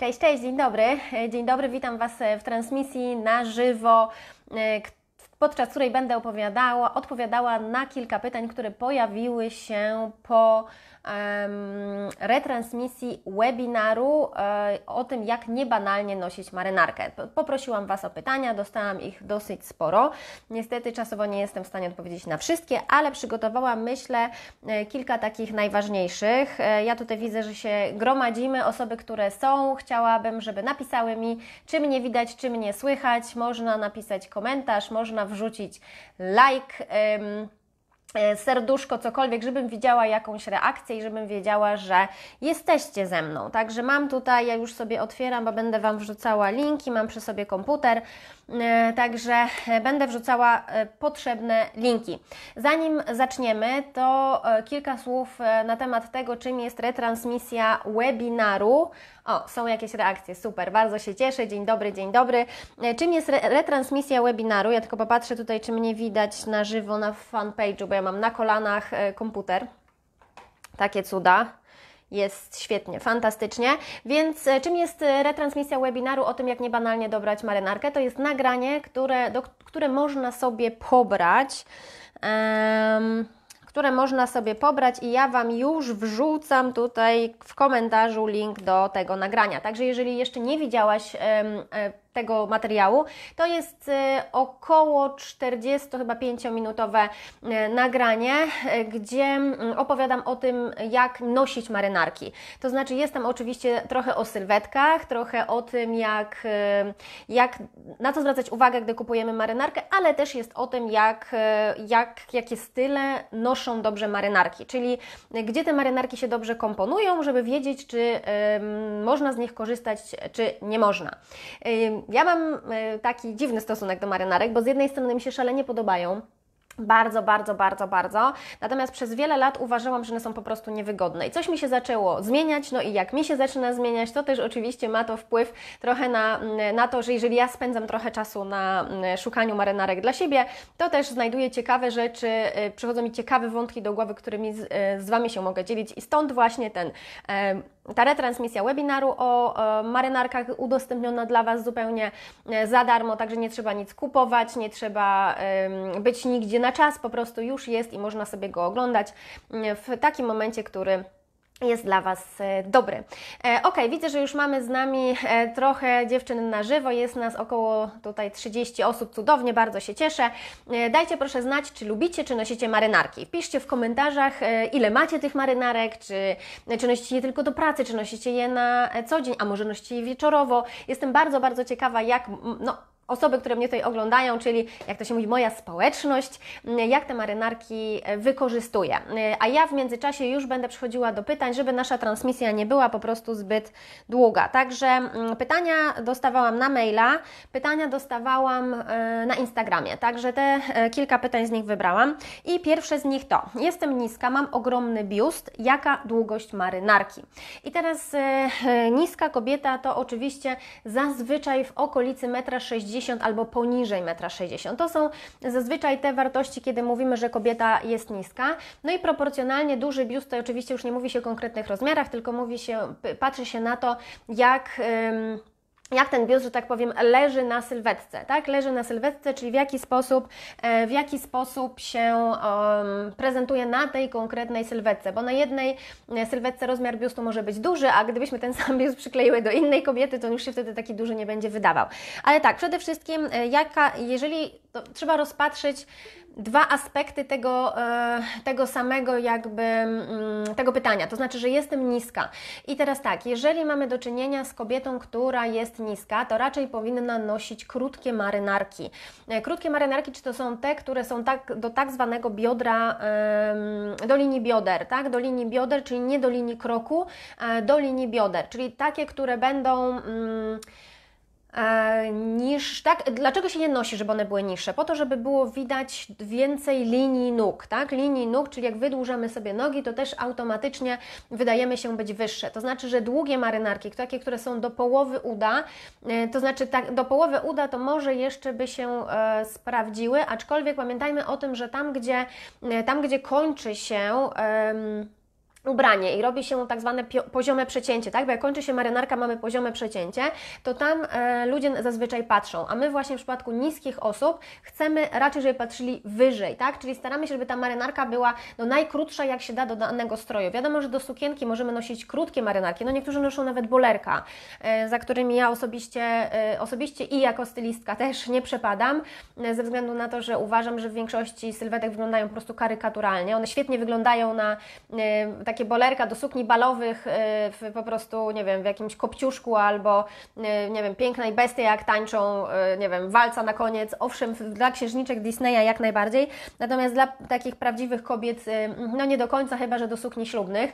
Cześć, cześć, dzień dobry. E, dzień dobry, witam Was e, w transmisji na żywo, e, podczas której będę opowiadała, odpowiadała na kilka pytań, które pojawiły się po um, retransmisji webinaru um, o tym, jak niebanalnie nosić marynarkę. Poprosiłam Was o pytania, dostałam ich dosyć sporo. Niestety czasowo nie jestem w stanie odpowiedzieć na wszystkie, ale przygotowałam, myślę, e, kilka takich najważniejszych. E, ja tutaj widzę, że się gromadzimy, osoby, które są. Chciałabym, żeby napisały mi, czy mnie widać, czy mnie słychać. Można napisać komentarz, można wrzucić like, e, serduszko, cokolwiek, żebym widziała jakąś reakcję i żebym wiedziała, że jesteście ze mną. Także mam tutaj, ja już sobie otwieram, bo będę Wam wrzucała linki, mam przy sobie komputer. E, także e, będę wrzucała e, potrzebne linki. Zanim zaczniemy, to kilka słów na temat tego, czym jest retransmisja webinaru. O, są jakieś reakcje, super, bardzo się cieszę. Dzień dobry, dzień dobry. Czym jest retransmisja webinaru? Ja tylko popatrzę tutaj, czy mnie widać na żywo na fanpage'u, bo ja mam na kolanach komputer. Takie cuda jest świetnie, fantastycznie. Więc e, czym jest e, retransmisja webinaru o tym, jak niebanalnie dobrać marynarkę? To jest nagranie, które, do, które można sobie pobrać. Um, które można sobie pobrać i ja Wam już wrzucam tutaj w komentarzu link do tego nagrania. Także jeżeli jeszcze nie widziałaś e, tego materiału. To jest y, około 40 chyba 5 minutowe nagranie, y, gdzie mm, opowiadam o tym jak nosić marynarki. To znaczy jest tam oczywiście trochę o sylwetkach, trochę o tym jak, y, jak na co zwracać uwagę, gdy kupujemy marynarkę, ale też jest o tym jak, jak jakie style noszą dobrze marynarki, czyli gdzie te marynarki się dobrze komponują, żeby wiedzieć czy y, można z nich korzystać czy nie można. Y, ja mam e, taki dziwny stosunek do marynarek, bo z jednej strony mi się szalenie podobają, bardzo, bardzo, bardzo, bardzo. Natomiast przez wiele lat uważałam, że one są po prostu niewygodne. I coś mi się zaczęło zmieniać, no i jak mi się zaczyna zmieniać, to też oczywiście ma to wpływ trochę na, mm, na to, że jeżeli ja spędzam trochę czasu na mm, szukaniu marynarek dla siebie, to też znajduję ciekawe rzeczy, e, przychodzą mi ciekawe wątki do głowy, którymi z, e, z Wami się mogę dzielić. I stąd właśnie ten. Ta retransmisja webinaru o e, marynarkach udostępniona dla Was zupełnie e, za darmo, także nie trzeba nic kupować, nie trzeba być nigdzie na czas, po prostu już jest i można sobie go oglądać mm, w takim momencie, który jest dla Was e, dobry. E, ok, widzę, że już mamy z nami e, trochę dziewczyn na żywo, jest nas około tutaj 30 osób, cudownie, bardzo się cieszę. Dajcie proszę znać, czy lubicie, czy nosicie marynarki. Piszcie w komentarzach, ile macie tych marynarek, czy, czy nosicie je tylko do pracy, czy nosicie je na co dzień, a może nosicie je wieczorowo. Jestem bardzo, bardzo ciekawa, jak, no, osoby, które mnie tutaj oglądają, czyli jak to się mówi, moja społeczność, mm, jak te marynarki e, wykorzystuje. A ja w międzyczasie już będę przychodziła do pytań, żeby nasza transmisja nie była po prostu zbyt długa. Także mm, pytania dostawałam na maila, pytania dostawałam e, na Instagramie, także te e, kilka pytań z nich wybrałam. I pierwsze z nich to: Jestem niska, mam ogromny biust, jaka długość marynarki? I teraz niska kobieta to oczywiście zazwyczaj w okolicy 1,60 m albo poniżej 1,60 m. To są zazwyczaj te wartości, kiedy mówimy, że kobieta jest niska. No i proporcjonalnie duży biust to oczywiście już nie mówi się o konkretnych rozmiarach, tylko mówi się, patrzy się na to, jak jak ten biust, że tak powiem, leży na sylwetce, tak? Leży na sylwetce, czyli w jaki sposób, e, w jaki sposób się um, prezentuje na tej konkretnej sylwetce, bo na jednej e, sylwetce rozmiar biustu może być duży, a gdybyśmy ten sam biust przykleiły do innej kobiety, to już się wtedy taki duży nie będzie wydawał. Ale tak, przede wszystkim e, jaka, jeżeli trzeba rozpatrzyć dwa aspekty tego, e, tego samego jakby mm, tego pytania, to znaczy, że jestem niska. I teraz tak, jeżeli mamy do czynienia z kobietą, która jest niska, to raczej powinna nosić krótkie marynarki. E, krótkie marynarki, czy to są te, które są tak, do tak zwanego biodra, do linii bioder, tak? Do linii bioder, czyli nie do linii kroku, e, do linii bioder, czyli takie, które będą. Mm, E, niż, tak? Dlaczego się nie nosi, żeby one były niższe? Po to, żeby było widać więcej linii nóg, tak? Linii nóg, czyli jak wydłużamy sobie nogi, to też automatycznie wydajemy się być wyższe. To znaczy, że długie marynarki, takie, które są do połowy uda, e, to znaczy tak, do połowy uda, to może jeszcze by się e, sprawdziły, aczkolwiek pamiętajmy o tym, że tam, gdzie, e, tam, gdzie kończy się... E, ubranie i robi się tak zwane poziome przecięcie, tak? Bo jak kończy się marynarka, mamy poziome przecięcie, to tam e, ludzie zazwyczaj patrzą, a my właśnie w przypadku niskich osób chcemy raczej, żeby patrzyli wyżej, tak? Czyli staramy się, żeby ta marynarka była no, najkrótsza, jak się da do danego stroju. Wiadomo, że do sukienki możemy nosić krótkie marynarki, no niektórzy noszą nawet bolerka, e, za którymi ja osobiście, e, osobiście i jako stylistka też nie przepadam, e, ze względu na to, że uważam, że w większości sylwetek wyglądają po prostu karykaturalnie. One świetnie wyglądają na e, takie bolerka do sukni balowych y, w, po prostu, nie wiem, w jakimś kopciuszku albo, y, nie wiem, pięknej i jak tańczą, y, nie wiem, walca na koniec. Owszem, dla księżniczek Disneya jak najbardziej, natomiast dla takich prawdziwych kobiet, no nie do końca, chyba że do sukni ślubnych.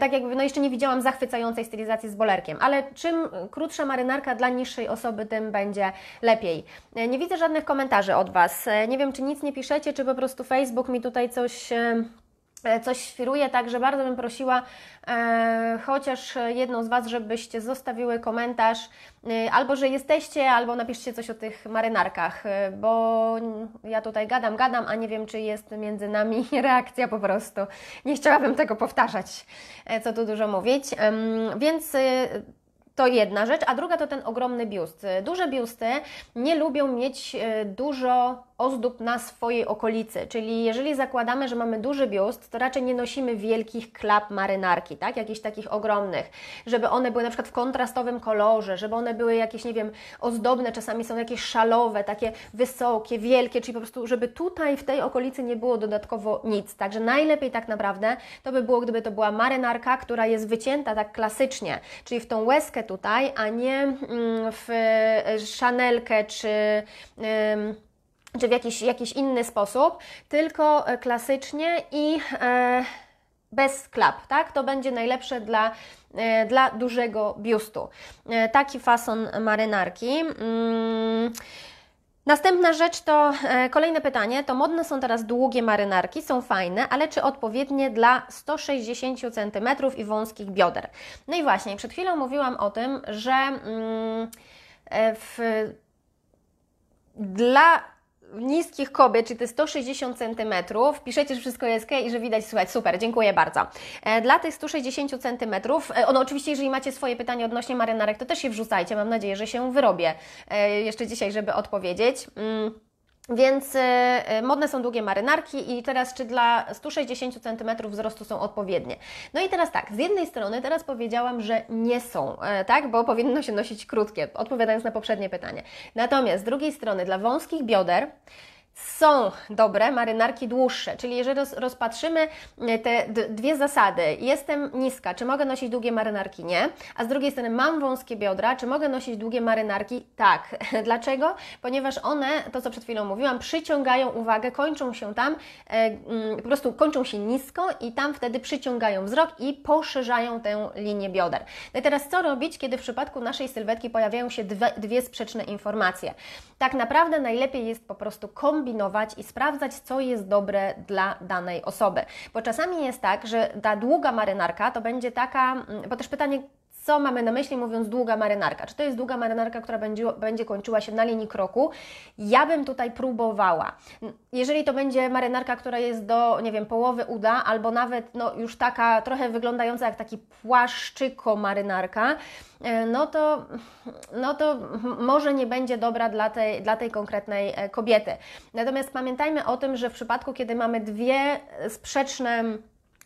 Tak jakby, no jeszcze nie widziałam zachwycającej stylizacji z bolerkiem, ale czym krótsza marynarka dla niższej osoby, tym będzie lepiej. Nie widzę żadnych komentarzy od Was. Nie wiem, czy nic nie piszecie, czy po prostu Facebook mi tutaj coś E, coś świruje, także bardzo bym prosiła e, chociaż jedną z Was, żebyście zostawiły komentarz, e, albo że jesteście, albo napiszcie coś o tych marynarkach, e, bo ja tutaj gadam, gadam, a nie wiem, czy jest między nami reakcja po prostu. Nie chciałabym tego powtarzać, e, co tu dużo mówić. Więc e, to jedna rzecz, a druga to ten ogromny biust. Duże biusty nie lubią mieć e, dużo ozdób na swojej okolicy, czyli jeżeli zakładamy, że mamy duży biust, to raczej nie nosimy wielkich klap marynarki, tak? Jakichś takich ogromnych, żeby one były na przykład w kontrastowym kolorze, żeby one były jakieś, nie wiem, ozdobne, czasami są jakieś szalowe, takie wysokie, wielkie, czyli po prostu, żeby tutaj w tej okolicy nie było dodatkowo nic. Także najlepiej tak naprawdę to by było, gdyby to była marynarka, która jest wycięta tak klasycznie, czyli w tą łezkę tutaj, a nie mm, w szanelkę y, czy czy w jakiś, jakiś inny sposób, tylko y, klasycznie i e, bez klap, tak? To będzie najlepsze dla, y, dla dużego biustu. taki fason marynarki. Mm, Następna rzecz to e, kolejne pytanie, to modne są teraz długie marynarki, są fajne, ale czy odpowiednie dla 160 cm i wąskich bioder? No i właśnie, przed chwilą mówiłam o tym, że mm, e, w, dla niskich kobiet, czyli te 160 cm, piszecie, że wszystko jest ok i że widać, słuchaj, super, dziękuję bardzo. E, dla tych 160 cm, e, ono oczywiście, jeżeli macie swoje pytanie odnośnie marynarek, to też je wrzucajcie, mam nadzieję, że się wyrobię e, jeszcze dzisiaj, żeby odpowiedzieć. Mm. Więc y, y, modne są długie marynarki i teraz czy dla 160 cm wzrostu są odpowiednie. No i teraz tak, z jednej strony teraz powiedziałam, że nie są, e, tak, bo powinno się nosić krótkie, odpowiadając na poprzednie pytanie. Natomiast z drugiej strony dla wąskich bioder są dobre marynarki dłuższe. Czyli jeżeli rozpatrzymy e, te dwie zasady, jestem niska, czy mogę nosić długie marynarki? Nie. A z drugiej strony mam wąskie biodra, czy mogę nosić długie marynarki? Tak. Dlaczego? Ponieważ one, to co przed chwilą mówiłam, przyciągają uwagę, kończą się tam, e, mm, po prostu kończą się nisko i tam wtedy przyciągają wzrok i poszerzają tę linię bioder. No i teraz co robić, kiedy w przypadku naszej sylwetki pojawiają się dwie, dwie sprzeczne informacje? Tak naprawdę najlepiej jest po prostu kombinować kombinować i sprawdzać, co jest dobre dla danej osoby. Bo czasami jest tak, że ta długa marynarka to będzie taka, mm, bo też pytanie, co mamy na myśli mówiąc długa marynarka? Czy to jest długa marynarka, która będzie, będzie kończyła się na linii kroku? Ja bym tutaj próbowała. Jeżeli to będzie marynarka, która jest do, nie wiem, połowy uda, albo nawet no, już taka trochę wyglądająca jak taki płaszczyko marynarka, e, no to, no to może nie będzie dobra dla tej, dla tej konkretnej e, kobiety. Natomiast pamiętajmy o tym, że w przypadku, kiedy mamy dwie e, sprzeczne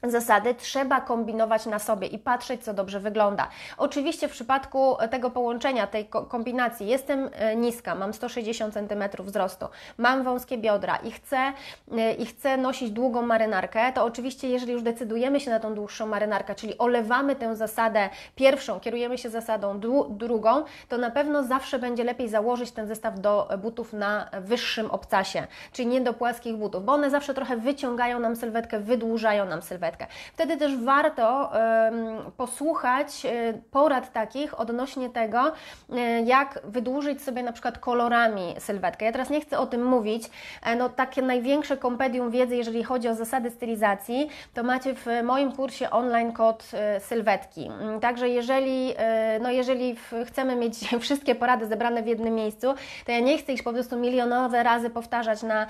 zasady trzeba kombinować na sobie i patrzeć, co dobrze wygląda. Oczywiście w przypadku tego połączenia, tej kombinacji, jestem e, niska, mam 160 cm wzrostu, mam wąskie biodra i chcę, e, i chcę nosić długą marynarkę, to oczywiście, jeżeli już decydujemy się na tą dłuższą marynarkę, czyli olewamy tę zasadę pierwszą, kierujemy się zasadą drugą, to na pewno zawsze będzie lepiej założyć ten zestaw do butów na wyższym obcasie, czyli nie do płaskich butów, bo one zawsze trochę wyciągają nam sylwetkę, wydłużają nam sylwetkę sylwetkę. Wtedy też warto posłuchać e, porad takich odnośnie tego, e, jak wydłużyć sobie na przykład kolorami sylwetkę. Ja teraz nie chcę o tym mówić. E, no, takie największe kompendium wiedzy, jeżeli chodzi o zasady stylizacji, to macie w moim kursie online kod sylwetki. Mm, także jeżeli, no jeżeli chcemy mieć wszystkie porady zebrane w jednym miejscu, to ja nie chcę ich po prostu milionowe razy powtarzać na,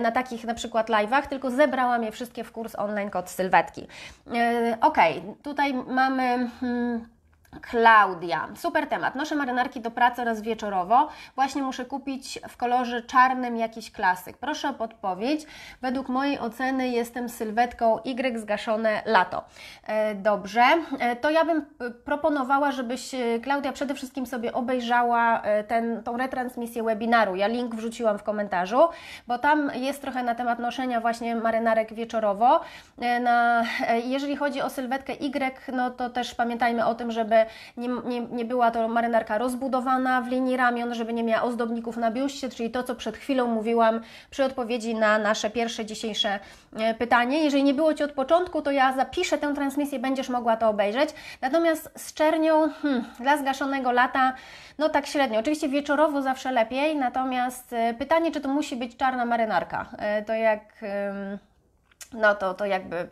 na takich na przykład live'ach, tylko zebrałam je wszystkie w kurs online kod sylwetki sylwetki. E, ok, tutaj mamy. Hmm, Klaudia. Super temat. Noszę marynarki do pracy oraz wieczorowo. Właśnie muszę kupić w kolorze czarnym jakiś klasyk. Proszę o podpowiedź. Według mojej oceny jestem sylwetką Y zgaszone lato. E, dobrze. E, to ja bym e, proponowała, żebyś Klaudia przede wszystkim sobie obejrzała ten, tą retransmisję webinaru. Ja link wrzuciłam w komentarzu, bo tam jest trochę na temat noszenia właśnie marynarek wieczorowo. Na, jeżeli chodzi o sylwetkę Y, no to też pamiętajmy o tym, żeby nie, nie, nie była to marynarka rozbudowana w linii ramion, żeby nie miała ozdobników na biuście, czyli to, co przed chwilą mówiłam przy odpowiedzi na nasze pierwsze dzisiejsze e, pytanie. Jeżeli nie było Ci od początku, to ja zapiszę tę transmisję, będziesz mogła to obejrzeć. Natomiast z czernią hmm, dla zgaszonego lata, no tak średnio. Oczywiście wieczorowo zawsze lepiej, natomiast e, pytanie, czy to musi być czarna marynarka. E, to jak... No to, to jakby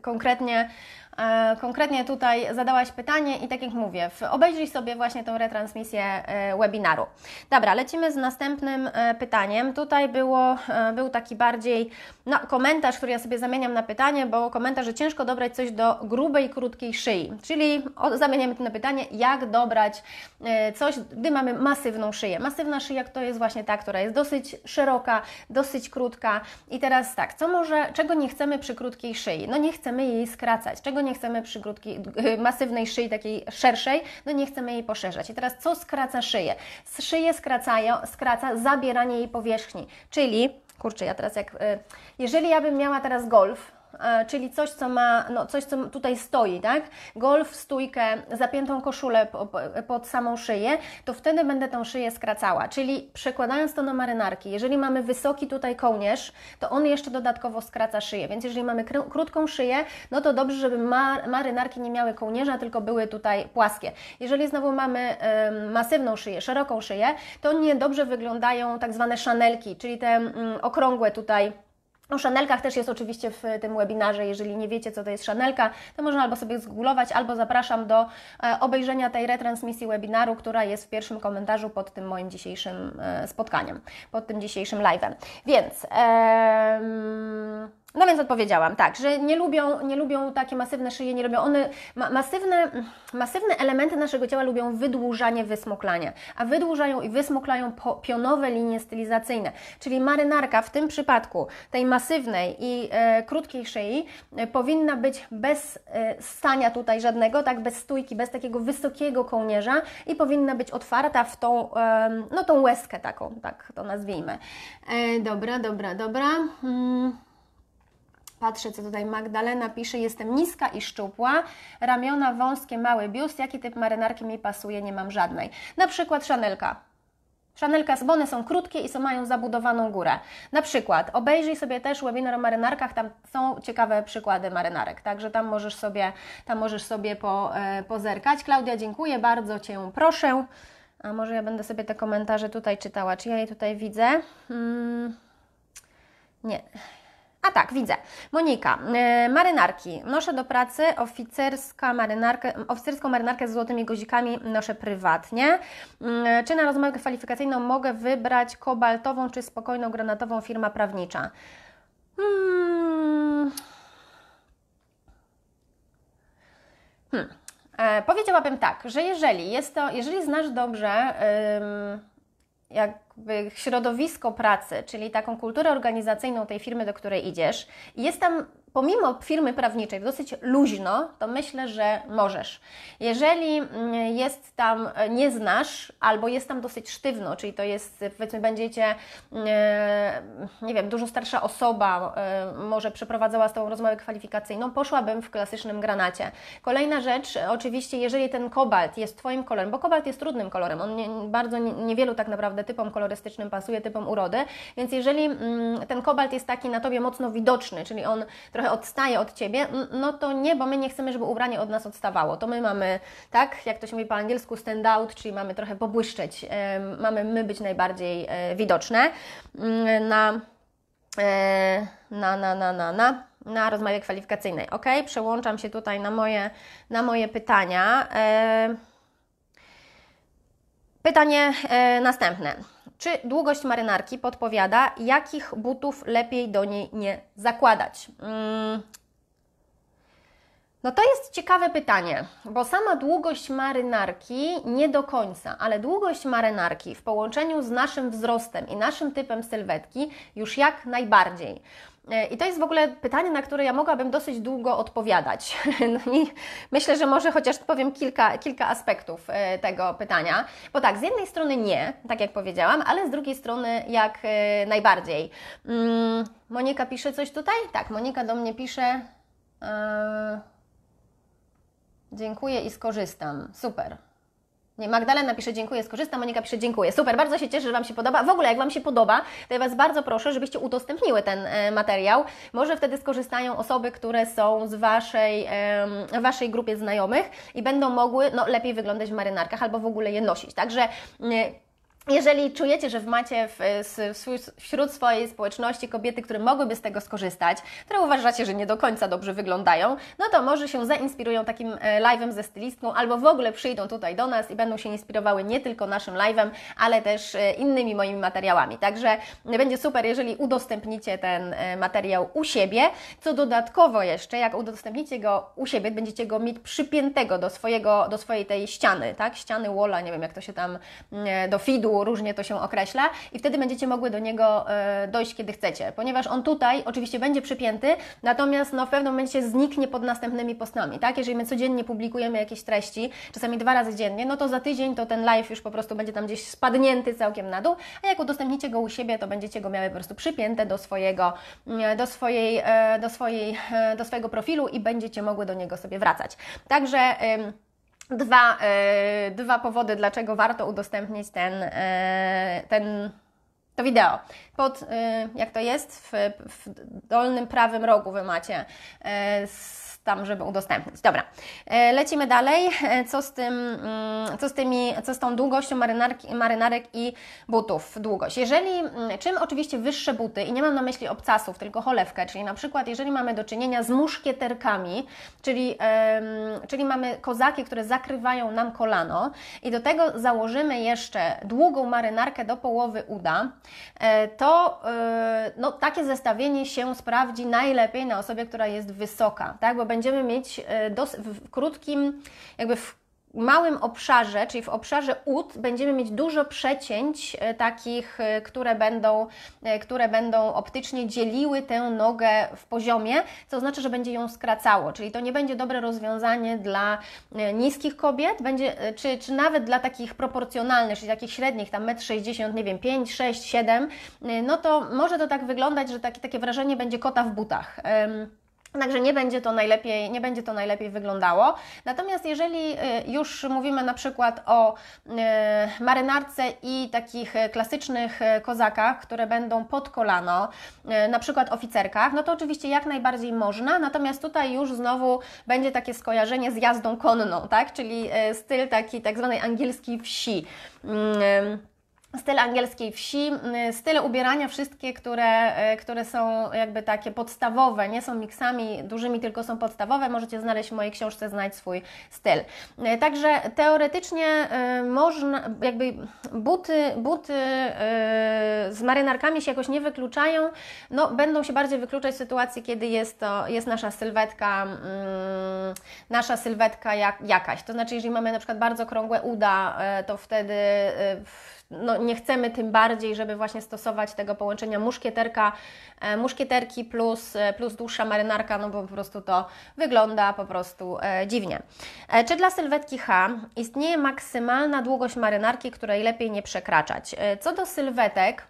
konkretnie E, konkretnie tutaj zadałaś pytanie i tak jak mówię, obejrzyj sobie właśnie tą retransmisję e, webinaru. Dobra, lecimy z następnym e, pytaniem. Tutaj było, był taki bardziej no, komentarz, który ja sobie zamieniam na pytanie, bo komentarz, że ciężko dobrać coś do grubej, krótkiej szyi. Czyli zamieniamy to na pytanie, jak dobrać coś, gdy mamy masywną szyję. Masywna szyja to jest właśnie ta, która jest dosyć szeroka, dosyć krótka. I teraz tak, co może, czego nie chcemy przy krótkiej szyi? No nie chcemy jej skracać. Czego nie chcemy przygródki, masywnej szyi, takiej szerszej, no nie chcemy jej poszerzać. I teraz co skraca szyję? Szyję skracają, skraca zabieranie jej powierzchni, czyli, kurczę, ja teraz jak, y, jeżeli ja bym miała teraz golf, E, czyli coś, co ma, no coś, co tutaj stoi, tak? Golf, stójkę, zapiętą koszulę pod samą szyję, to wtedy będę tą szyję skracała. Czyli przekładając to na marynarki, jeżeli mamy wysoki tutaj kołnierz, to on jeszcze dodatkowo skraca szyję, więc jeżeli mamy krótką szyję, no to dobrze, żeby mar marynarki nie miały kołnierza, tylko były tutaj płaskie. Jeżeli znowu mamy y, masywną szyję, szeroką szyję, to niedobrze wyglądają tak zwane szanelki, czyli te y, okrągłe tutaj o no, szanelkach też jest oczywiście w tym webinarze. Jeżeli nie wiecie, co to jest szanelka, to można albo sobie zgooglować, albo zapraszam do e, obejrzenia tej retransmisji webinaru, która jest w pierwszym komentarzu pod tym moim dzisiejszym e, spotkaniem, pod tym dzisiejszym live'em. Więc. Em no więc odpowiedziałam tak, że nie lubią, nie lubią takie masywne szyje, nie lubią one, ma, masywne, masywne elementy naszego ciała lubią wydłużanie, wysmoklanie, a wydłużają i wysmoklają po, pionowe linie stylizacyjne, czyli marynarka w tym przypadku tej masywnej i e, krótkiej szyi e, powinna być bez e, stania tutaj żadnego, tak bez stójki, bez takiego wysokiego kołnierza i powinna być otwarta w tą, no tą łezkę taką, tak to nazwijmy. E, dobra, dobra, dobra. Hmm. Patrzę, co tutaj Magdalena pisze. Jestem niska i szczupła, ramiona wąskie, mały biust. Jaki typ marynarki mi pasuje? Nie mam żadnej. Na przykład szanelka. Szanelka, z bony są krótkie i są, mają zabudowaną górę. Na przykład obejrzyj sobie też webinar o marynarkach, tam są ciekawe przykłady marynarek, także tam możesz sobie, tam możesz sobie po, e, pozerkać. Klaudia, dziękuję bardzo Cię, proszę. A może ja będę sobie te komentarze tutaj czytała, czy ja je tutaj widzę? Hmm. nie. A tak, widzę. Monika, e, marynarki. Noszę do pracy oficerska marynarkę, oficerską marynarkę z złotymi guzikami noszę prywatnie. Mm, e, czy na rozmowę kwalifikacyjną mogę wybrać kobaltową czy spokojną granatową firma prawnicza? Hmm. hmm. E, powiedziałabym tak, że jeżeli jest to, jeżeli znasz dobrze jakby środowisko pracy, czyli taką kulturę organizacyjną tej firmy, do której idziesz. Jestem jest tam pomimo firmy prawniczej dosyć luźno, to myślę, że możesz. Jeżeli mm, jest tam, e, nie znasz, albo jest tam dosyć sztywno, czyli to jest, e, powiedzmy, będziecie, e, nie wiem, dużo starsza osoba, może przeprowadzała z Tobą rozmowę kwalifikacyjną, poszłabym w klasycznym granacie. Kolejna rzecz, oczywiście, jeżeli ten kobalt jest Twoim kolorem, bo kobalt jest trudnym kolorem, on nie, bardzo niewielu tak naprawdę typom kolorystycznym pasuje, typom urody, więc jeżeli mm, ten kobalt jest taki na Tobie mocno widoczny, czyli on trochę trochę odstaje od ciebie, no to nie, bo my nie chcemy, żeby ubranie od nas odstawało. To my mamy, tak, jak to się mówi po angielsku, stand out, czyli mamy trochę pobłyszczeć, mamy my być najbardziej e, widoczne mm, na, e, na, na, na, na, na na rozmowie kwalifikacyjnej. Ok, przełączam się tutaj na moje, na moje pytania. E, pytanie następne. Czy długość marynarki podpowiada, jakich butów lepiej do niej nie zakładać? Mm, no to jest ciekawe pytanie, bo sama długość marynarki nie do końca, ale długość marynarki w połączeniu z naszym wzrostem i naszym typem sylwetki już jak najbardziej. E, I to jest w ogóle pytanie, na które ja mogłabym dosyć długo odpowiadać. No i myślę, że może chociaż powiem kilka, kilka aspektów e, tego pytania. Bo tak, z jednej strony nie, tak jak powiedziałam, ale z drugiej strony jak e, najbardziej. Mm, Monika pisze coś tutaj? Tak, Monika do mnie pisze. Yy... Dziękuję i skorzystam. Super. Nie, Magdalena pisze dziękuję, skorzystam, Monika pisze dziękuję. Super, bardzo się cieszę, że Wam się podoba. W ogóle jak Wam się podoba, to ja Was bardzo proszę, żebyście udostępniły ten e, materiał. Może wtedy skorzystają osoby, które są z Waszej, e, waszej grupie znajomych i będą mogły no, lepiej wyglądać w marynarkach albo w ogóle je nosić. Także e, jeżeli czujecie, że macie w, w, wśród swojej społeczności kobiety, które mogłyby z tego skorzystać, które uważacie, że nie do końca dobrze wyglądają, no to może się zainspirują takim e, live'em ze stylistką, albo w ogóle przyjdą tutaj do nas i będą się inspirowały nie tylko naszym live'em, ale też e, innymi moimi materiałami. Także będzie super, jeżeli udostępnicie ten e, materiał u siebie. Co dodatkowo jeszcze, jak udostępnicie go u siebie, będziecie go mieć przypiętego do, swojego, do swojej tej ściany, tak? Ściany walla, nie wiem jak to się tam, mm, do feedu, różnie to się określa, i wtedy będziecie mogły do niego e, dojść, kiedy chcecie, ponieważ on tutaj oczywiście będzie przypięty, natomiast no, w pewnym momencie zniknie pod następnymi postami, tak? Jeżeli my codziennie publikujemy jakieś treści, czasami dwa razy dziennie, no to za tydzień to ten live już po prostu będzie tam gdzieś spadnięty całkiem na dół, a jak udostępnicie go u siebie, to będziecie go miały po prostu przypięte do swojego, mm, do swojej, e, do swojej, e, do swojego profilu i będziecie mogły do niego sobie wracać. Także dwa, e, dwa powody, dlaczego warto udostępnić ten, e, ten to wideo. Pod, e, jak to jest, w, w, dolnym prawym rogu Wy macie e, tam, żeby udostępnić. Dobra, e, lecimy dalej. E, co z, tym, mm, co z, tymi, co z tą długością marynarki, marynarek i butów? Długość. Jeżeli, mm, czym oczywiście wyższe buty, i nie mam na myśli obcasów, tylko cholewkę, czyli na przykład jeżeli mamy do czynienia z muszkieterkami, czyli, czyli mamy kozaki, które zakrywają nam kolano i do tego założymy jeszcze długą marynarkę do połowy uda, e, to no, takie zestawienie się sprawdzi najlepiej na osobie, która jest wysoka, tak? bo będziemy mieć e, w krótkim, jakby w małym obszarze, czyli w obszarze ud, będziemy mieć dużo przecięć e, takich, e, które będą, które będą optycznie dzieliły tę nogę w poziomie, co oznacza, że będzie ją skracało, czyli to nie będzie dobre rozwiązanie dla niskich kobiet, będzie, czy, czy nawet dla takich proporcjonalnych, czyli takich średnich, tam 1,60 m, nie wiem, 5, 6, 7, no to może to tak wyglądać, że takie wrażenie będzie kota w butach. Także nie będzie, to najlepiej, nie będzie to najlepiej wyglądało. Natomiast jeżeli y, już mówimy na przykład o y, marynarce i takich klasycznych kozakach, które będą pod kolano, y, na przykład oficerkach, no to oczywiście jak najbardziej można, natomiast tutaj już znowu będzie takie skojarzenie z jazdą konną, tak? czyli styl taki tak zwanej angielskiej wsi. Mm, styl angielskiej wsi, y, style ubierania wszystkie, które, y, które są jakby takie podstawowe, nie są miksami dużymi, tylko są podstawowe. Możecie znaleźć w mojej książce Znajdź swój styl. Y, także teoretycznie można, jakby buty, buty z marynarkami się jakoś nie wykluczają, no będą się bardziej wykluczać w sytuacji, kiedy jest to, jest nasza sylwetka, mm, nasza sylwetka jak, jakaś. To znaczy, jeżeli mamy na przykład bardzo krągłe uda, to wtedy no, nie chcemy tym bardziej, żeby właśnie stosować tego połączenia muszkieterka, e, muszkieterki plus, e, plus dłuższa marynarka, no bo po prostu to wygląda po prostu e, dziwnie. Czy dla sylwetki H istnieje maksymalna długość marynarki, której lepiej nie przekraczać? Co do sylwetek,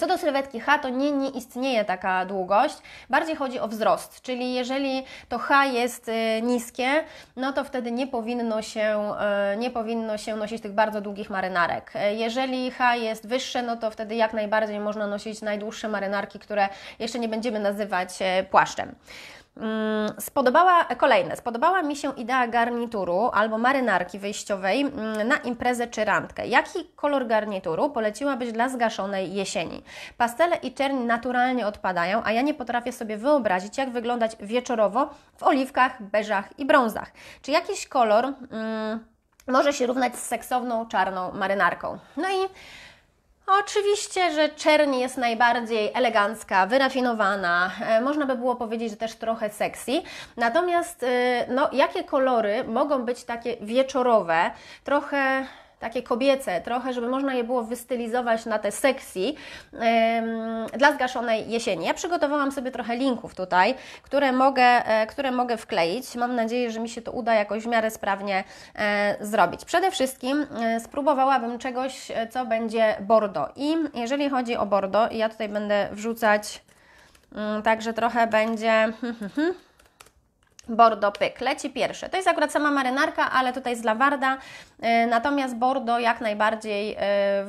co do sylwetki H, to nie, nie istnieje taka długość. Bardziej chodzi o wzrost, czyli jeżeli to H jest y, niskie, no to wtedy nie powinno się, y, nie powinno się nosić tych bardzo długich marynarek. Jeżeli H jest wyższe, no to wtedy jak najbardziej można nosić najdłuższe marynarki, które jeszcze nie będziemy nazywać e, płaszczem. Mm, spodobała, kolejne, spodobała mi się idea garnituru albo marynarki wyjściowej mm, na imprezę czy randkę. Jaki kolor garnituru poleciłabyś dla zgaszonej jesieni? Pastele i czerń naturalnie odpadają, a ja nie potrafię sobie wyobrazić, jak wyglądać wieczorowo w oliwkach, beżach i brązach. Czy jakiś kolor mm, może się równać z seksowną czarną marynarką? No i no, oczywiście, że czerń jest najbardziej elegancka, wyrafinowana, e, można by było powiedzieć, że też trochę sexy. Natomiast, e, no, jakie kolory mogą być takie wieczorowe, trochę takie kobiece, trochę, żeby można je było wystylizować na te seksji dla zgaszonej jesieni. Ja przygotowałam sobie trochę linków tutaj, które mogę, e, które mogę wkleić. Mam nadzieję, że mi się to uda jakoś w miarę sprawnie e, zrobić. Przede wszystkim e, spróbowałabym czegoś, co będzie bordo. I jeżeli chodzi o bordo, ja tutaj będę wrzucać, mm, także trochę będzie. Hmm, hmm, hmm, Bordo Pyk. Leci pierwsze. To jest akurat sama marynarka, ale tutaj z lawarda. E, natomiast Bordo jak najbardziej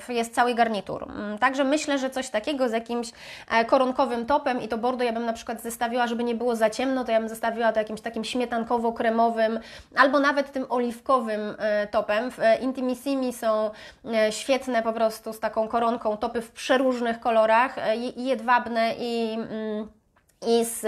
e, jest cały garnitur. Mm, także myślę, że coś takiego z jakimś e, koronkowym topem i to Bordo ja bym na przykład zestawiła, żeby nie było za ciemno, to ja bym zestawiła to jakimś takim śmietankowo-kremowym albo nawet tym oliwkowym topem. W Intimissimi są świetne po prostu z taką koronką topy w przeróżnych kolorach i jedwabne i, mm, i z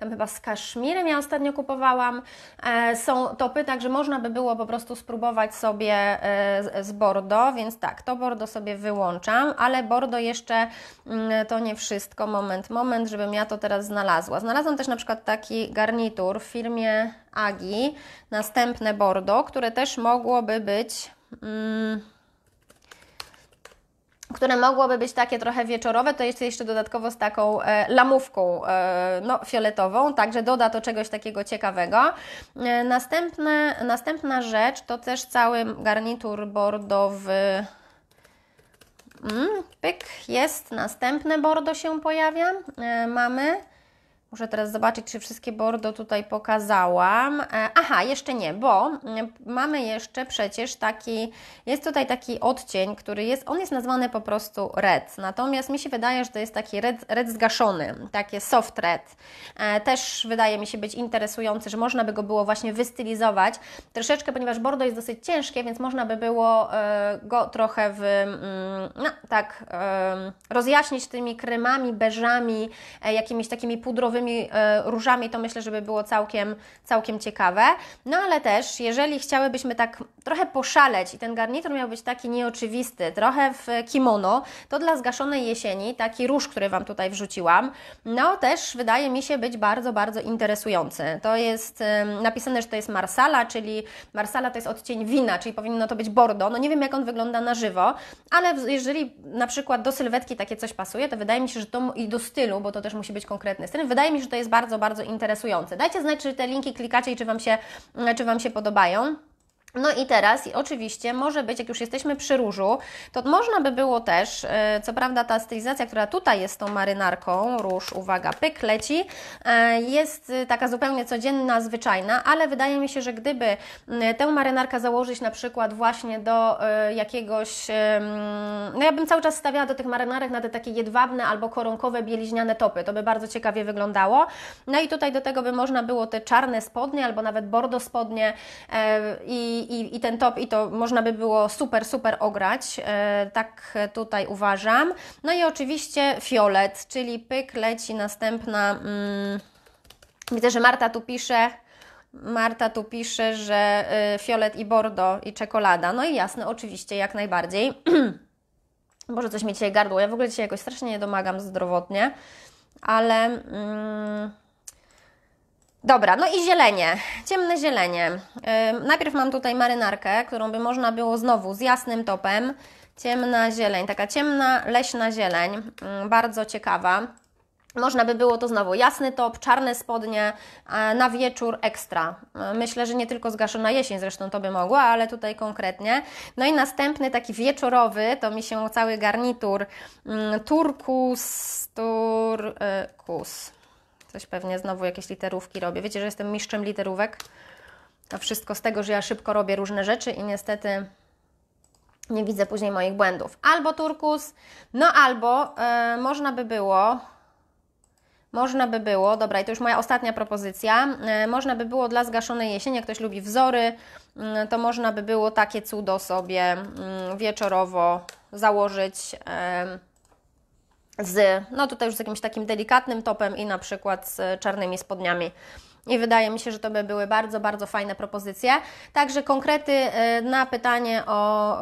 tam chyba z Kaszmirem ja ostatnio kupowałam. E, są topy, także można by było po prostu spróbować sobie e, z Bordo, więc tak, to Bordo sobie wyłączam, ale Bordo jeszcze mm, to nie wszystko. Moment, moment, żebym ja to teraz znalazła. Znalazłam też na przykład taki garnitur w firmie Agi, następne Bordo, które też mogłoby być. Mm, które mogłoby być takie trochę wieczorowe, to jest jeszcze dodatkowo z taką e, lamówką e, no, fioletową, także doda to czegoś takiego ciekawego. E, następne, następna rzecz to też cały garnitur bordowy. Mm, pyk, jest, następne bordo się pojawia. E, mamy Muszę teraz zobaczyć, czy wszystkie bordo tutaj pokazałam. E, aha, jeszcze nie, bo mm, mamy jeszcze przecież taki, jest tutaj taki odcień, który jest, on jest nazwany po prostu red. Natomiast mi się wydaje, że to jest taki red, red zgaszony, takie soft red. E, też wydaje mi się być interesujący, że można by go było właśnie wystylizować troszeczkę, ponieważ bordo jest dosyć ciężkie, więc można by było e, go trochę w, mm, no, tak rozjaśnić tymi kremami, beżami, jakimiś takimi pudrowymi E, różami, to myślę, żeby było całkiem, całkiem ciekawe. No ale też, jeżeli chciałybyśmy tak trochę poszaleć i ten garnitur miał być taki nieoczywisty, trochę w kimono, to dla zgaszonej jesieni taki róż, który Wam tutaj wrzuciłam, no też wydaje mi się być bardzo, bardzo interesujący. To jest napisane, że to jest marsala, czyli marsala to jest odcień wina, czyli powinno to być bordo. No nie wiem, jak on wygląda na żywo, ale jeżeli na przykład do sylwetki takie coś pasuje, to wydaje mi się, że to i do stylu, bo to też musi być konkretny styl, wydaje mi się, że to jest bardzo, bardzo interesujące. Dajcie znać, czy te linki klikacie i czy Wam się, czy wam się podobają. No i teraz i oczywiście może być, jak już jesteśmy przy różu, to można by było też, e, co prawda ta stylizacja, która tutaj jest tą marynarką, róż, uwaga, pyk, leci, e, jest e, taka zupełnie codzienna, zwyczajna, ale wydaje mi się, że gdyby tę marynarkę założyć na przykład właśnie do jakiegoś, no ja bym cały czas stawiała do tych marynarek na te takie jedwabne albo koronkowe, bieliźniane topy, to by bardzo ciekawie wyglądało. No i tutaj do tego by można było te czarne spodnie albo nawet bordo spodnie i i, i, ten top i to można by było super, super ograć. E, tak tutaj uważam. No i oczywiście fiolet, czyli pyk leci następna. Mm, widzę, że Marta tu pisze. Marta tu pisze, że e, fiolet i bordo i czekolada. No i jasne, oczywiście, jak najbardziej. Może coś mi dzisiaj gardło. Ja w ogóle dzisiaj jakoś strasznie nie domagam zdrowotnie, ale. Mm, Dobra, no i zielenie, ciemne zielenie. Yy, najpierw mam tutaj marynarkę, którą by można było znowu z jasnym topem. Ciemna zieleń, taka ciemna, leśna zieleń, yy, bardzo ciekawa. Można by było to znowu jasny top, czarne spodnie, na wieczór ekstra. Y, myślę, że nie tylko zgaszona jesień zresztą to by mogła, ale tutaj konkretnie. No i następny taki wieczorowy, to mi się cały garnitur turkus, turkus y, Coś pewnie znowu jakieś literówki robię. Wiecie, że jestem mistrzem literówek. To wszystko z tego, że ja szybko robię różne rzeczy i niestety nie widzę później moich błędów. Albo turkus, no albo e, można by było. Można by było, dobra, i to już moja ostatnia propozycja. E, można by było dla zgaszonej jesieni, jak ktoś lubi wzory, mm, to można by było takie cudo sobie mm, wieczorowo założyć z, no tutaj już z jakimś takim delikatnym topem i na przykład z czarnymi spodniami. I wydaje mi się, że to by były bardzo, bardzo fajne propozycje. Także konkrety y, na pytanie o,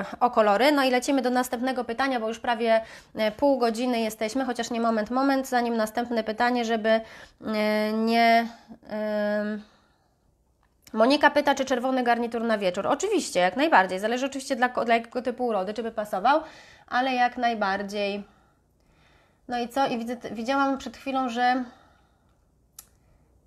y, o kolory. No i lecimy do następnego pytania, bo już prawie y, pół godziny jesteśmy, chociaż nie moment, moment, zanim następne pytanie, żeby nie. Monika pyta, czy czerwony garnitur na wieczór. Oczywiście, jak najbardziej. Zależy oczywiście dla, dla jakiego typu urody, czy by pasował, ale jak najbardziej no i co? I widzę, widziałam przed chwilą, że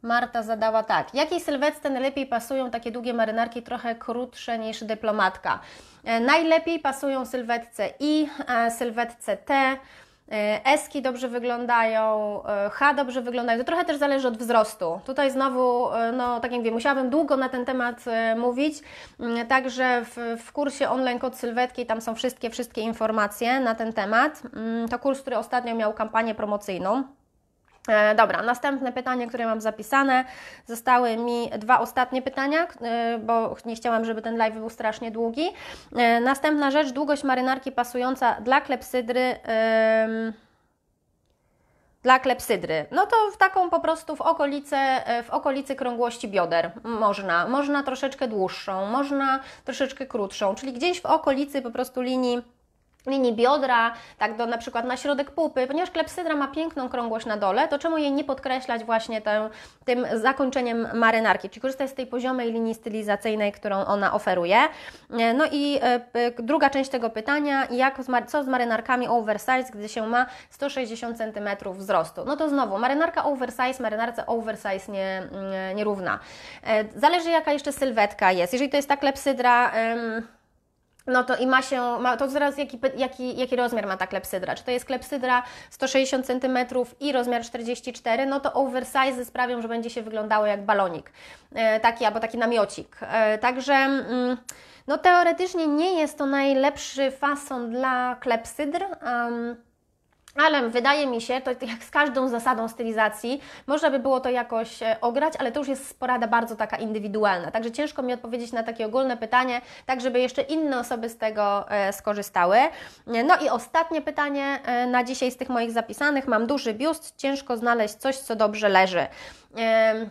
Marta zadała tak. Jakiej sylwetce najlepiej pasują takie długie marynarki, trochę krótsze niż dyplomatka? E, najlepiej pasują sylwetce I, e, sylwetce T, E, eski dobrze wyglądają, e, H dobrze wyglądają. To trochę też zależy od wzrostu. Tutaj znowu, e, no tak jak wiem, musiałabym długo na ten temat mówić, mm, także w, w kursie online kod sylwetki tam są wszystkie, wszystkie informacje na ten temat. Mm, to kurs, który ostatnio miał kampanię promocyjną. E, dobra, następne pytanie, które mam zapisane. Zostały mi dwa ostatnie pytania, e, bo nie chciałam, żeby ten live był strasznie długi. E, następna rzecz, długość marynarki pasująca dla klepsydry. dla klepsydry. No to w taką po prostu w okolice, w okolicy krągłości bioder można, można troszeczkę dłuższą, można troszeczkę krótszą, czyli gdzieś w okolicy po prostu linii linii biodra, tak do na przykład na środek pupy, ponieważ klepsydra ma piękną krągłość na dole, to czemu jej nie podkreślać właśnie tym tym zakończeniem marynarki, czyli korzystać z tej poziomej linii stylizacyjnej, którą ona oferuje. E, no i e, druga część tego pytania, jak co z marynarkami oversize, gdy się ma 160 cm wzrostu? No to znowu, marynarka oversize, marynarce oversize nie, nierówna. Nie e, zależy jaka jeszcze sylwetka jest. Jeżeli to jest ta klepsydra no to i ma się, ma, to zaraz jaki, jaki, jaki rozmiar ma ta klepsydra? Czy to jest klepsydra 160 cm i rozmiar 44, no to oversize sprawią, że będzie się wyglądało jak balonik, e, taki albo taki namiocik. E, także mm, no teoretycznie nie jest to najlepszy fason dla klepsydr. Um, ale wydaje mi się, to jak z każdą zasadą stylizacji, można by było to jakoś e, ograć, ale to już jest porada bardzo taka indywidualna. Także ciężko mi odpowiedzieć na takie ogólne pytanie, tak żeby jeszcze inne osoby z tego e, skorzystały. No i ostatnie pytanie e, na dzisiaj z tych moich zapisanych. Mam duży biust, ciężko znaleźć coś, co dobrze leży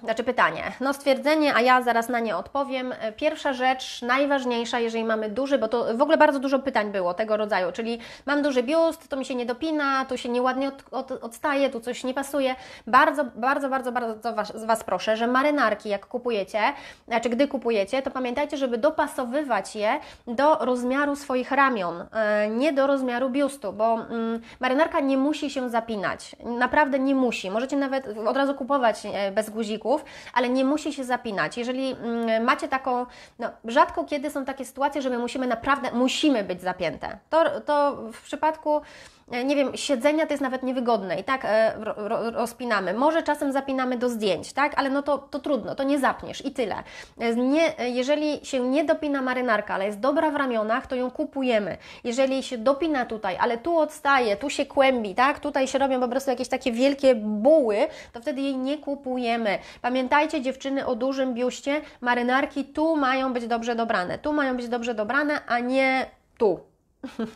znaczy pytanie, no stwierdzenie, a ja zaraz na nie odpowiem. E, pierwsza rzecz, najważniejsza, jeżeli mamy duży, bo to w ogóle bardzo dużo pytań było tego rodzaju, czyli mam duży biust, to mi się nie dopina, tu się nieładnie od, od, odstaje, tu coś nie pasuje. Bardzo, bardzo, bardzo, bardzo was, z Was proszę, że marynarki jak kupujecie, znaczy gdy kupujecie, to pamiętajcie, żeby dopasowywać je do rozmiaru swoich ramion, e, nie do rozmiaru biustu, bo mm, marynarka nie musi się zapinać, naprawdę nie musi. Możecie nawet od razu kupować e, bez guzików, ale nie musi się zapinać. Jeżeli mm, macie taką, no, rzadko kiedy są takie sytuacje, że my musimy naprawdę, musimy być zapięte. To, to w przypadku E, nie wiem, siedzenia to jest nawet niewygodne i tak e, rozpinamy. Może czasem zapinamy do zdjęć, tak? Ale no to, to trudno, to nie zapniesz i tyle. E, nie, jeżeli się nie dopina marynarka, ale jest dobra w ramionach, to ją kupujemy. Jeżeli się dopina tutaj, ale tu odstaje, tu się kłębi, tak? Tutaj się robią po prostu jakieś takie wielkie buły, to wtedy jej nie kupujemy. Pamiętajcie dziewczyny o dużym biuście, marynarki tu mają być dobrze dobrane. Tu mają być dobrze dobrane, a nie tu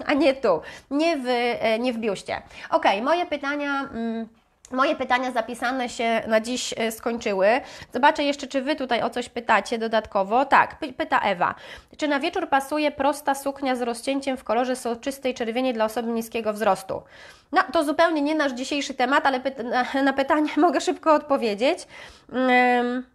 a nie tu, nie w, e, nie w biuście. Ok, moje pytania. Mm, moje pytania zapisane się na dziś e, skończyły. Zobaczę jeszcze, czy Wy tutaj o coś pytacie dodatkowo. Tak, pyta Ewa. Czy na wieczór pasuje prosta suknia z rozcięciem w kolorze soczystej czerwieni dla osoby niskiego wzrostu? No, to zupełnie nie nasz dzisiejszy temat, ale py na pytanie mogę szybko odpowiedzieć. Ym...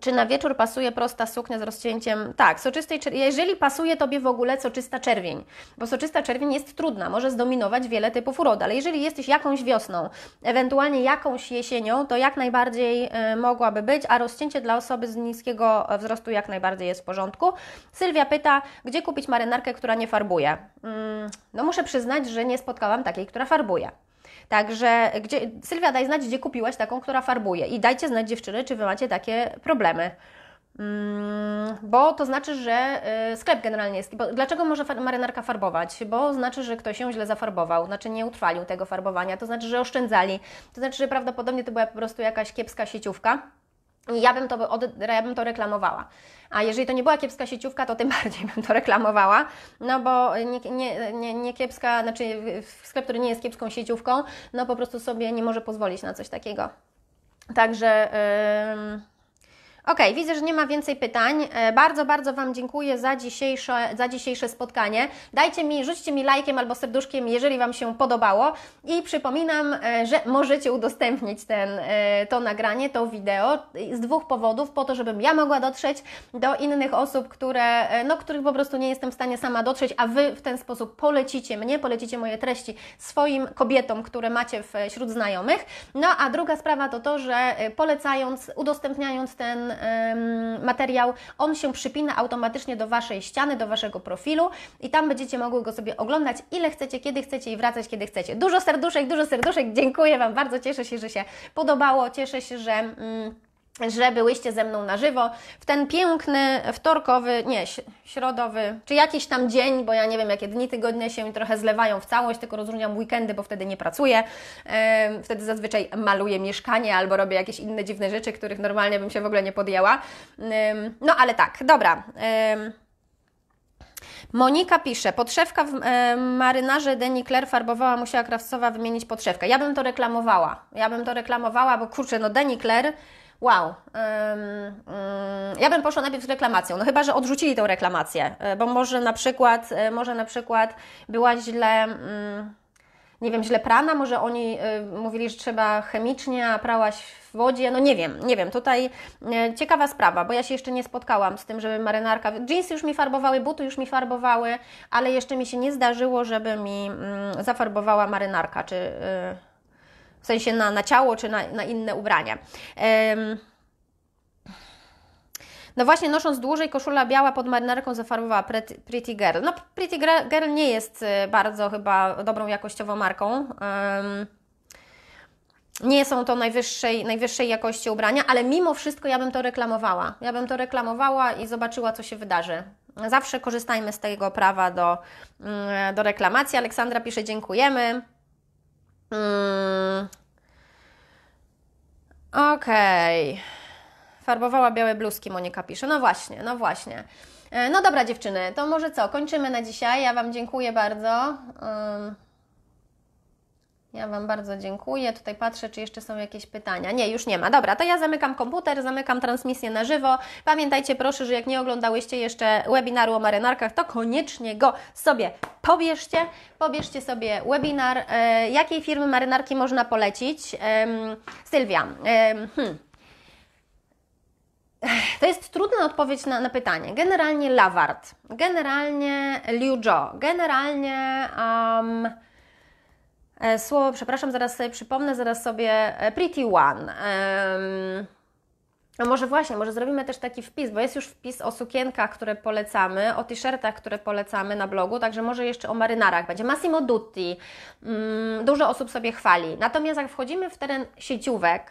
Czy na wieczór pasuje prosta suknia z rozcięciem? Tak, soczystej Jeżeli pasuje Tobie w ogóle soczysta czerwień, bo soczysta czerwień jest trudna, może zdominować wiele typów urody, ale jeżeli jesteś jakąś wiosną, ewentualnie jakąś jesienią, to jak najbardziej y, mogłaby być, a rozcięcie dla osoby z niskiego e, wzrostu jak najbardziej jest w porządku. Sylwia pyta, gdzie kupić marynarkę, która nie farbuje? Mm, no muszę przyznać, że nie spotkałam takiej, która farbuje. Także gdzie, Sylwia, daj znać, gdzie kupiłaś taką, która farbuje i dajcie znać dziewczyny, czy Wy macie takie problemy. Mm, bo to znaczy, że y, sklep generalnie jest. Bo dlaczego może far, marynarka farbować? Bo znaczy, że ktoś ją źle zafarbował, znaczy nie utrwalił tego farbowania, to znaczy, że oszczędzali, to znaczy, że prawdopodobnie to była po prostu jakaś kiepska sieciówka ja bym, to, od, ja bym to reklamowała. A jeżeli to nie była kiepska sieciówka, to tym bardziej bym to reklamowała, no bo nie, nie, nie, nie kiepska, znaczy sklep, który nie jest kiepską sieciówką, no po prostu sobie nie może pozwolić na coś takiego. Także. Yy... Ok, widzę, że nie ma więcej pytań. E, bardzo, bardzo Wam dziękuję za dzisiejsze, za dzisiejsze spotkanie. Dajcie mi, rzućcie mi lajkiem albo serduszkiem, jeżeli Wam się podobało. I przypominam, e, że możecie udostępnić ten, e, to nagranie, to wideo z dwóch powodów, po to, żebym ja mogła dotrzeć do innych osób, które, no, których po prostu nie jestem w stanie sama dotrzeć, a Wy w ten sposób polecicie mnie, polecicie moje treści swoim kobietom, które macie wśród znajomych. No a druga sprawa to to, że polecając, udostępniając ten materiał, on się przypina automatycznie do Waszej ściany, do Waszego profilu i tam będziecie mogły go sobie oglądać ile chcecie, kiedy chcecie i wracać, kiedy chcecie. Dużo serduszek, dużo serduszek, dziękuję Wam bardzo, cieszę się, że się podobało, cieszę się, że... Mm, że byłyście ze mną na żywo w ten piękny wtorkowy, nie, środowy, czy jakiś tam dzień, bo ja nie wiem, jakie dni tygodnie się mi trochę zlewają w całość, tylko rozróżniam weekendy, bo wtedy nie pracuję. wtedy zazwyczaj maluję mieszkanie albo robię jakieś inne dziwne rzeczy, których normalnie bym się w ogóle nie podjęła. no ale tak, dobra. Monika pisze, podszewka w e, marynarze Deni Claire farbowała, musiała Krawcowa wymienić podszewkę. Ja bym to reklamowała. Ja bym to reklamowała, bo kurczę, no Deni Claire wow, mm, ja bym poszła najpierw z reklamacją, no chyba, że odrzucili tą reklamację, e, bo może na przykład, e, może na przykład była źle mm, nie wiem, źle prana, może oni y, mówili, że trzeba chemicznie, a prałaś w wodzie, no nie wiem, nie wiem, tutaj y, ciekawa sprawa, bo ja się jeszcze nie spotkałam z tym, żeby marynarka, jeansy już mi farbowały, buty już mi farbowały, ale jeszcze mi się nie zdarzyło, żeby mi y, zafarbowała marynarka, czy w sensie na, na ciało czy na, na inne ubrania. Um, no właśnie, nosząc dłużej, koszula biała pod marynarką zafarowała Pretty Girl. No, Pretty Girl nie jest y, bardzo chyba dobrą jakościową marką. Um, nie są to najwyższej, najwyższej jakości ubrania, ale mimo wszystko ja bym to reklamowała. Ja bym to reklamowała i zobaczyła, co się wydarzy. Zawsze korzystajmy z tego prawa do, mm, do reklamacji. Aleksandra pisze: Dziękujemy. Hmm. Okej. Okay. Farbowała białe bluzki Monika pisze. No właśnie, no właśnie. E, no dobra dziewczyny, to może co, kończymy na dzisiaj. Ja Wam dziękuję bardzo. Um. Ja Wam bardzo dziękuję. Tutaj patrzę, czy jeszcze są jakieś pytania. Nie, już nie ma. Dobra, to ja zamykam komputer, zamykam transmisję na żywo. Pamiętajcie proszę, że jak nie oglądałyście jeszcze webinaru o marynarkach, to koniecznie go sobie pobierzcie. Pobierzcie sobie webinar. E, jakiej firmy marynarki można polecić? E, Sylwia, e, hmm. To jest trudna odpowiedź na, na, pytanie. Generalnie Lavard, generalnie Liu Jo, generalnie... Um, E, słowo, przepraszam, zaraz sobie przypomnę, zaraz sobie e, Pretty One. Um, a no może właśnie, może zrobimy też taki wpis, bo jest już wpis o sukienkach, które polecamy, o t-shirtach, które polecamy na blogu, także może jeszcze o marynarach będzie. Massimo Dutti, mm, dużo osób sobie chwali. Natomiast jak wchodzimy w teren sieciówek,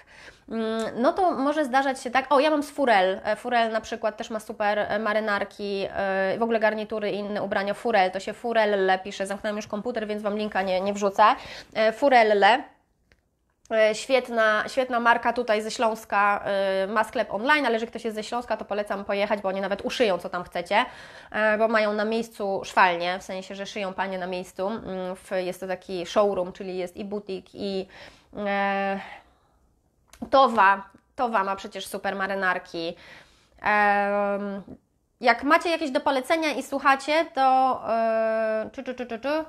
mm, no to może zdarzać się tak, o ja mam z Furel, e, Furel na przykład też ma super e, marynarki, e, w ogóle garnitury i inne ubrania Furel, to się Furelle pisze, zamknąłem już komputer, więc Wam linka nie, nie wrzucę, Furelle, E, świetna, świetna marka tutaj ze Śląska e, ma sklep online, ale jeżeli ktoś jest ze Śląska, to polecam pojechać, bo oni nawet uszyją, co tam chcecie, e, bo mają na miejscu szwalnie w sensie, że szyją panie na miejscu. Mm, jest to taki showroom, czyli jest i butik, i e, towa. Towa ma przecież super marynarki. E, jak macie jakieś do polecenia i słuchacie, to. E, czy, czy, czy, czy, czy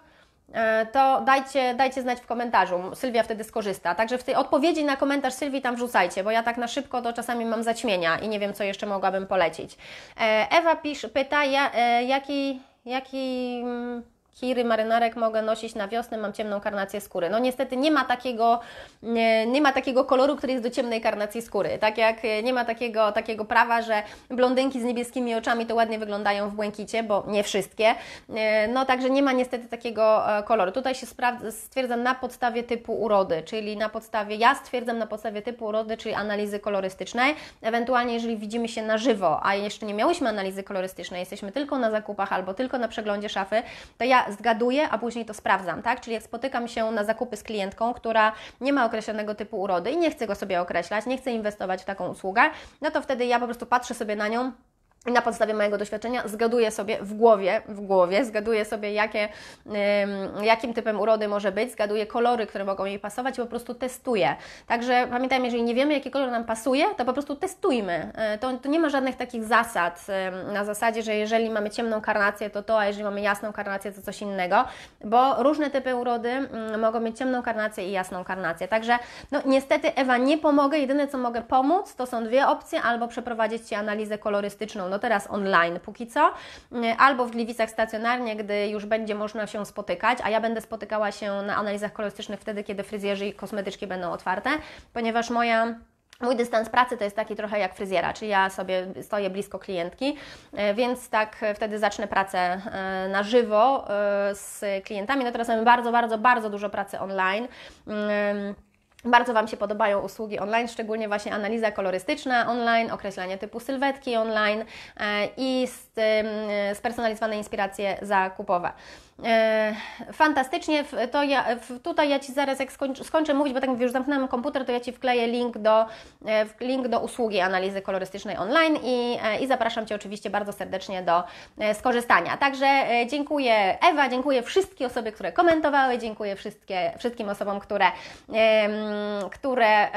E, to dajcie, dajcie znać w komentarzu. Sylwia wtedy skorzysta. Także w tej odpowiedzi na komentarz Sylwii tam wrzucajcie, bo ja tak na szybko to czasami mam zaćmienia i nie wiem, co jeszcze mogłabym polecić. E, Ewa pisz, pyta, ja, e, jaki, jaki mm, Kiry marynarek mogę nosić na wiosnę, mam ciemną karnację skóry. No niestety nie ma takiego, nie, nie, ma takiego koloru, który jest do ciemnej karnacji skóry. Tak jak e, nie ma takiego, takiego prawa, że blondynki z niebieskimi oczami to ładnie wyglądają w błękicie, bo nie wszystkie. E, no także nie ma niestety takiego e, koloru. Tutaj się stwierdzam na podstawie typu urody, czyli na podstawie, ja stwierdzam na podstawie typu urody, czyli analizy kolorystycznej. Ewentualnie jeżeli widzimy się na żywo, a jeszcze nie miałyśmy analizy kolorystycznej, jesteśmy tylko na zakupach albo tylko na przeglądzie szafy, to ja zgaduję, a później to sprawdzam, tak? Czyli jak spotykam się na zakupy z klientką, która nie ma określonego typu urody i nie chce go sobie określać, nie chce inwestować w taką usługę, no to wtedy ja po prostu patrzę sobie na nią na podstawie mojego doświadczenia zgaduję sobie w głowie, w głowie zgaduję sobie, jakie, jakim typem urody może być, zgaduję kolory, które mogą jej pasować i po prostu testuję. Także pamiętajmy, jeżeli nie wiemy, jaki kolor nam pasuje, to po prostu testujmy. E, to, to, nie ma żadnych takich zasad na zasadzie, że jeżeli mamy ciemną karnację, to to, a jeżeli mamy jasną karnację, to coś innego, bo różne typy urody mm, mogą mieć ciemną karnację i jasną karnację. Także no, niestety Ewa nie pomogę, jedyne co mogę pomóc to są dwie opcje, albo przeprowadzić Ci analizę kolorystyczną no teraz online póki co, y, albo w Gliwicach stacjonarnie, gdy już będzie można się spotykać, a ja będę spotykała się na analizach kolorystycznych wtedy, kiedy fryzjerzy i kosmetyczki będą otwarte, ponieważ moja Mój dystans pracy to jest taki trochę jak fryzjera, czyli ja sobie stoję blisko klientki, y, więc tak y, wtedy zacznę pracę na żywo z klientami. No teraz mamy bardzo, bardzo, bardzo dużo pracy online. Bardzo Wam się podobają usługi online, szczególnie właśnie analiza kolorystyczna online, określanie typu sylwetki online e, i e, spersonalizowane inspiracje zakupowe. E, fantastycznie. To ja, tutaj ja Ci zaraz, jak skończę, skończę mówić, bo tak mówię, już zamknąłem komputer, to ja Ci wkleję link do, e, link do usługi analizy kolorystycznej online i, e, i zapraszam Cię oczywiście bardzo serdecznie do skorzystania. Także dziękuję Ewa, dziękuję wszystkie osoby, które komentowały, dziękuję wszystkie, wszystkim osobom, które, które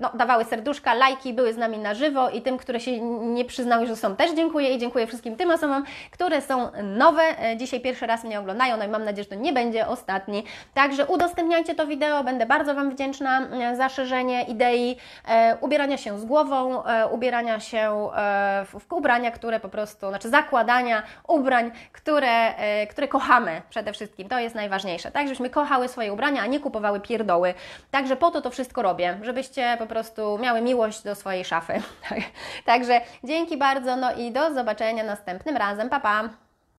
no, dawały serduszka, lajki, były z nami na żywo i tym, które się nie przyznały, że są, też dziękuję i dziękuję wszystkim tym osobom, które są nowe. Dzisiaj pierwszy raz mnie oglądają oglądają, no i mam nadzieję, że to nie będzie ostatni. Także udostępniajcie to wideo, będę bardzo Wam wdzięczna e, za szerzenie idei e, ubierania się z głową, e, ubierania się e, w, w ubrania, które po prostu, znaczy zakładania ubrań, które, e, które kochamy przede wszystkim. To jest najważniejsze, tak? Żebyśmy kochały swoje ubrania, a nie kupowały pierdoły. Także po to to wszystko robię, żebyście po prostu miały miłość do swojej szafy. Tak, także dzięki bardzo, no i do zobaczenia następnym razem. Pa, pa!